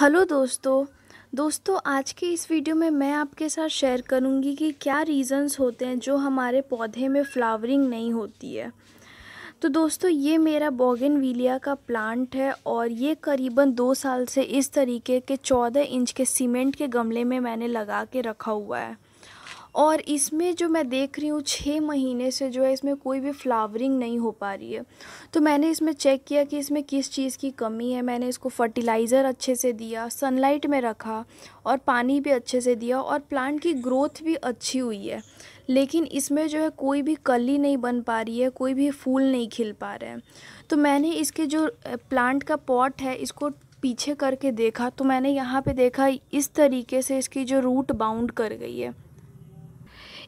hello दोस्तों दोस्तों आज के इस वीडियो में मैं आपके साथ शेयर करूंगी कि क्या रीज़न्स होते हैं जो हमारे पौधे में फ्लावरिंग नहीं होती है तो दोस्तों ये मेरा विलिया का प्लांट है और ये करीबन दो साल से इस तरीके के चौदह इंच के सीमेंट के गमले में मैंने लगा के रखा हुआ है और इसमें जो मैं देख रही हूँ छः महीने से जो है इसमें कोई भी फ्लावरिंग नहीं हो पा रही है तो मैंने इसमें चेक किया कि इसमें किस चीज़ की कमी है मैंने इसको फर्टिलाइज़र अच्छे से दिया सनलाइट में रखा और पानी भी अच्छे से दिया और प्लांट की ग्रोथ भी अच्छी हुई है लेकिन इसमें जो है कोई भी कली नहीं बन पा रही है कोई भी फूल नहीं खिल पा रहे हैं तो मैंने इसके जो प्लांट का पॉट है इसको पीछे करके देखा तो मैंने यहाँ पे देखा इस तरीके से इसकी जो रूट बाउंड कर गई है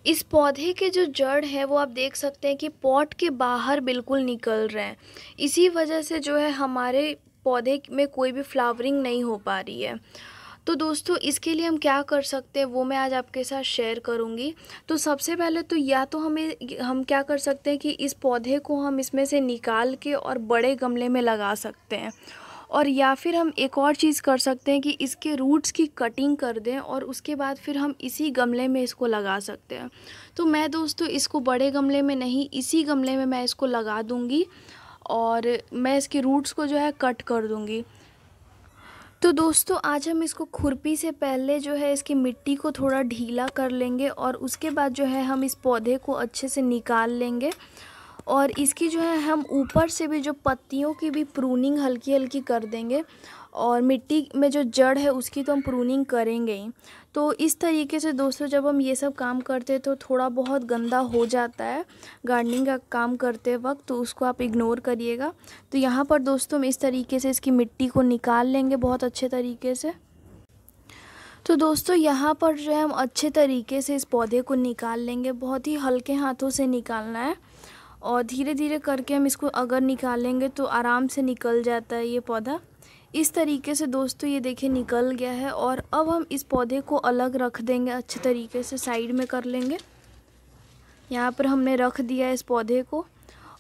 इस पौधे के जो जड़ है वो आप देख सकते हैं कि पॉट के बाहर बिल्कुल निकल रहे हैं इसी वजह से जो है हमारे पौधे में कोई भी फ्लावरिंग नहीं हो पा रही है तो दोस्तों इसके लिए हम क्या कर सकते हैं वो मैं आज आपके साथ शेयर करूँगी तो सबसे पहले तो या तो हमें हम क्या कर सकते हैं कि इस पौधे को हम इसमें से निकाल के और बड़े गमले में लगा सकते हैं और या फिर हम एक और चीज़ कर सकते हैं कि इसके रूट्स की कटिंग कर दें और उसके बाद फिर हम इसी गमले में इसको लगा सकते हैं तो मैं दोस्तों इसको बड़े गमले में नहीं इसी गमले में मैं इसको लगा दूँगी और मैं इसके रूट्स को जो है कट कर दूँगी तो दोस्तों आज हम इसको खुरपी से पहले जो है इसकी मिट्टी को थोड़ा ढीला कर लेंगे और उसके बाद जो है हम इस पौधे को अच्छे से निकाल लेंगे और इसकी जो है हम ऊपर से भी जो पत्तियों की भी प्रूनिंग हल्की हल्की कर देंगे और मिट्टी में जो जड़ है उसकी तो हम प्रूनिंग करेंगे ही तो इस तरीके से दोस्तों जब हम ये सब काम करते हैं तो थोड़ा बहुत गंदा हो जाता है गार्डनिंग का काम करते वक्त तो उसको आप इग्नोर करिएगा तो यहाँ पर दोस्तों हम इस तरीके से इसकी मिट्टी को निकाल लेंगे बहुत अच्छे तरीके से तो दोस्तों यहाँ पर जो है हम अच्छे तरीके से इस पौधे को निकाल लेंगे बहुत ही हल्के हाथों से निकालना है और धीरे धीरे करके हम इसको अगर निकालेंगे तो आराम से निकल जाता है ये पौधा इस तरीके से दोस्तों ये देखिए निकल गया है और अब हम इस पौधे को अलग रख देंगे अच्छे तरीके से साइड में कर लेंगे यहाँ पर हमने रख दिया इस पौधे को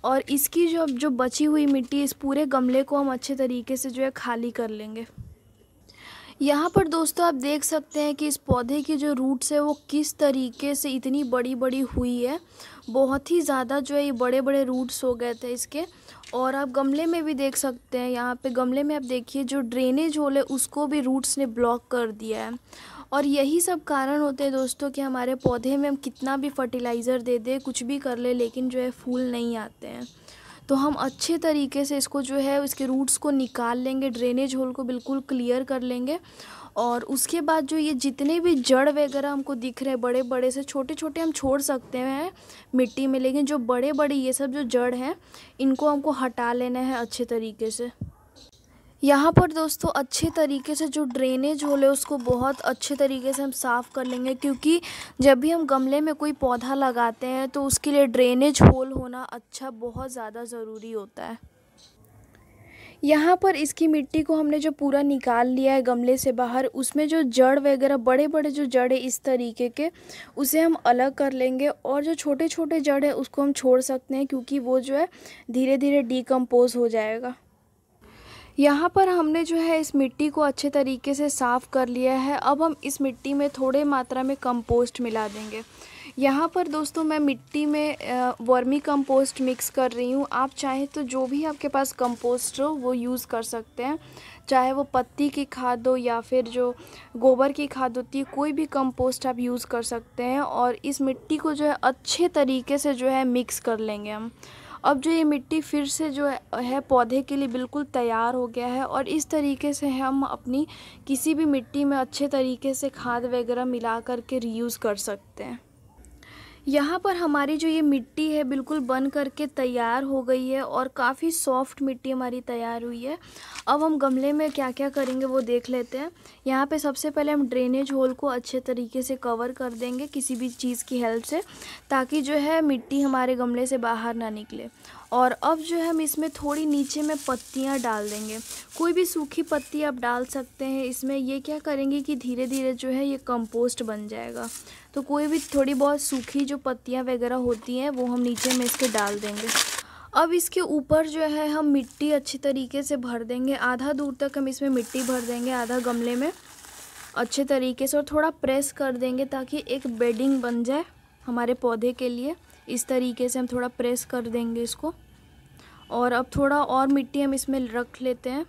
और इसकी जो जो बची हुई मिट्टी इस पूरे गमले को हम अच्छे तरीके से जो है खाली कर लेंगे यहाँ पर दोस्तों आप देख सकते हैं कि इस पौधे की जो रूट्स है वो किस तरीके से इतनी बड़ी बड़ी हुई है बहुत ही ज़्यादा जो है ये बड़े बड़े रूट्स हो गए थे इसके और आप गमले में भी देख सकते हैं यहाँ पे गमले में आप देखिए जो ड्रेनेज होल है उसको भी रूट्स ने ब्लॉक कर दिया है और यही सब कारण होते हैं दोस्तों कि हमारे पौधे में हम कितना भी फर्टिलाइज़र दे दें कुछ भी कर ले लेकिन जो है फूल नहीं आते हैं तो हम अच्छे तरीके से इसको जो है इसके रूट्स को निकाल लेंगे ड्रेनेज होल को बिल्कुल क्लियर कर लेंगे और उसके बाद जो ये जितने भी जड़ वगैरह हमको दिख रहे हैं बड़े बड़े से छोटे छोटे हम छोड़ सकते हैं मिट्टी में लेकिन जो बड़े बड़े ये सब जो जड़ हैं इनको हमको हटा लेना है अच्छे तरीके से यहाँ पर दोस्तों अच्छे तरीके से जो ड्रेनेज होल है उसको बहुत अच्छे तरीके से हम साफ़ कर लेंगे क्योंकि जब भी हम गमले में कोई पौधा लगाते हैं तो उसके लिए ड्रेनेज होल होना अच्छा बहुत ज़्यादा ज़रूरी होता है यहाँ पर इसकी मिट्टी को हमने जो पूरा निकाल लिया है गमले से बाहर उसमें जो जड़ वगैरह बड़े बड़े जो जड़ है इस तरीके के उसे हम अलग कर लेंगे और जो छोटे छोटे जड़ है उसको हम छोड़ सकते हैं क्योंकि वो जो है धीरे धीरे डिकम्पोज़ हो जाएगा यहाँ पर हमने जो है इस मिट्टी को अच्छे तरीके से साफ़ कर लिया है अब हम इस मिट्टी में थोड़े मात्रा में कंपोस्ट मिला देंगे यहाँ पर दोस्तों मैं मिट्टी में वर्मी कंपोस्ट मिक्स कर रही हूँ आप चाहें तो जो भी आपके पास कंपोस्ट हो वो यूज़ कर सकते हैं चाहे वो पत्ती की खाद हो या फिर जो गोबर की खाद होती है कोई भी कंपोस्ट आप यूज़ कर सकते हैं और इस मिट्टी को जो है अच्छे तरीके से जो है मिक्स कर लेंगे हम अब जो ये मिट्टी फिर से जो है पौधे के लिए बिल्कुल तैयार हो गया है और इस तरीके से हम अपनी किसी भी मिट्टी में अच्छे तरीके से खाद वगैरह मिला करके रीयूज़ कर सकते हैं यहाँ पर हमारी जो ये मिट्टी है बिल्कुल बन करके तैयार हो गई है और काफ़ी सॉफ्ट मिट्टी हमारी तैयार हुई है अब हम गमले में क्या क्या करेंगे वो देख लेते हैं यहाँ पे सबसे पहले हम ड्रेनेज होल को अच्छे तरीके से कवर कर देंगे किसी भी चीज़ की हेल्प से ताकि जो है मिट्टी हमारे गमले से बाहर ना निकले और अब जो है हम इसमें थोड़ी नीचे में पत्तियाँ डाल देंगे कोई भी सूखी पत्ती आप डाल सकते हैं इसमें ये क्या करेंगे कि धीरे धीरे जो है ये कंपोस्ट बन जाएगा तो कोई भी थोड़ी बहुत सूखी जो पत्तियाँ वगैरह होती हैं वो हम नीचे में इसके डाल देंगे अब इसके ऊपर जो है हम मिट्टी अच्छी तरीके से भर देंगे आधा दूर तक हम इसमें मिट्टी भर देंगे आधा गमले में अच्छे तरीके से और थोड़ा प्रेस कर देंगे ताकि एक बेडिंग बन जाए हमारे पौधे के लिए इस तरीके से हम थोड़ा प्रेस कर देंगे इसको और अब थोड़ा और मिट्टी हम इसमें रख लेते हैं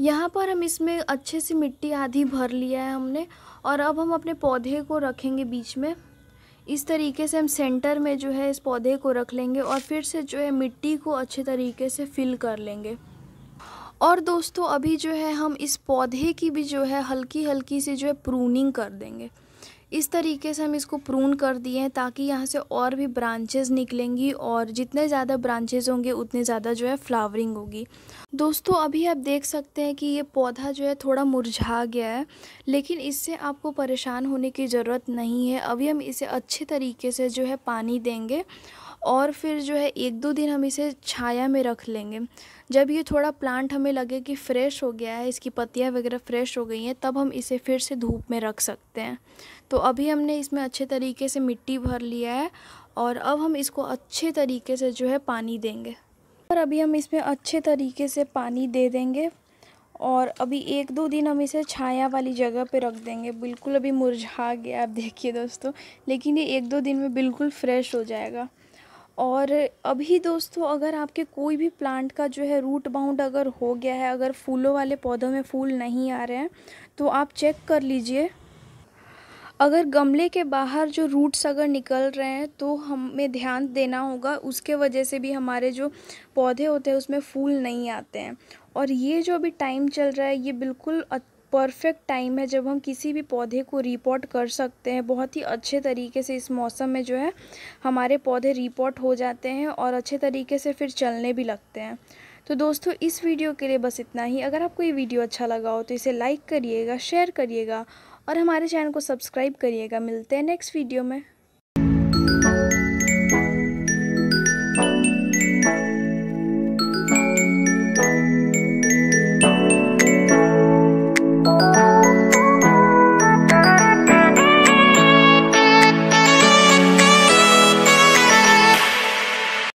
यहाँ पर हम इसमें अच्छे से मिट्टी आधी भर लिया है हमने और अब हम अपने पौधे को रखेंगे बीच में इस तरीके से हम सेंटर में जो है इस पौधे को रख लेंगे और फिर से जो है मिट्टी को अच्छे तरीके से फिल कर लेंगे और दोस्तों अभी जो है हम इस पौधे की भी जो है हल्की हल्की से जो है प्रूनिंग कर देंगे इस तरीके से हम इसको प्रून कर दिए हैं ताकि यहाँ से और भी ब्रांचेस निकलेंगी और जितने ज़्यादा ब्रांचेस होंगे उतने ज़्यादा जो है फ्लावरिंग होगी दोस्तों अभी आप देख सकते हैं कि ये पौधा जो है थोड़ा मुरझा गया है लेकिन इससे आपको परेशान होने की ज़रूरत नहीं है अभी हम इसे अच्छे तरीके से जो है पानी देंगे और फिर जो है एक दो दिन हम इसे छाया में रख लेंगे जब ये थोड़ा प्लांट हमें लगे कि फ़्रेश हो गया है इसकी पत्तियाँ वगैरह फ़्रेश हो गई हैं तब हम इसे फिर से धूप में रख सकते हैं तो अभी हमने इसमें अच्छे तरीके से मिट्टी भर लिया है और अब हम इसको अच्छे तरीके से जो है पानी देंगे और अभी हम इसमें अच्छे तरीके से पानी दे देंगे और अभी एक दो दिन हम इसे छाया वाली जगह पे रख देंगे बिल्कुल अभी मुरझा गया आप देखिए दोस्तों लेकिन ये एक दो दिन में बिल्कुल फ्रेश हो जाएगा और अभी दोस्तों अगर आपके कोई भी प्लांट का जो है रूट बाउंड अगर हो गया है अगर फूलों वाले पौधों में फूल नहीं आ रहे हैं तो आप चेक कर लीजिए अगर गमले के बाहर जो रूट्स अगर निकल रहे हैं तो हमें ध्यान देना होगा उसके वजह से भी हमारे जो पौधे होते हैं उसमें फूल नहीं आते हैं और ये जो अभी टाइम चल रहा है ये बिल्कुल परफेक्ट टाइम है जब हम किसी भी पौधे को रिपोर्ट कर सकते हैं बहुत ही अच्छे तरीके से इस मौसम में जो है हमारे पौधे रिपोर्ट हो जाते हैं और अच्छे तरीके से फिर चलने भी लगते हैं तो दोस्तों इस वीडियो के लिए बस इतना ही अगर आपको ये वीडियो अच्छा लगा हो तो इसे लाइक करिएगा शेयर करिएगा और हमारे चैनल को सब्सक्राइब करिएगा मिलते हैं नेक्स्ट वीडियो में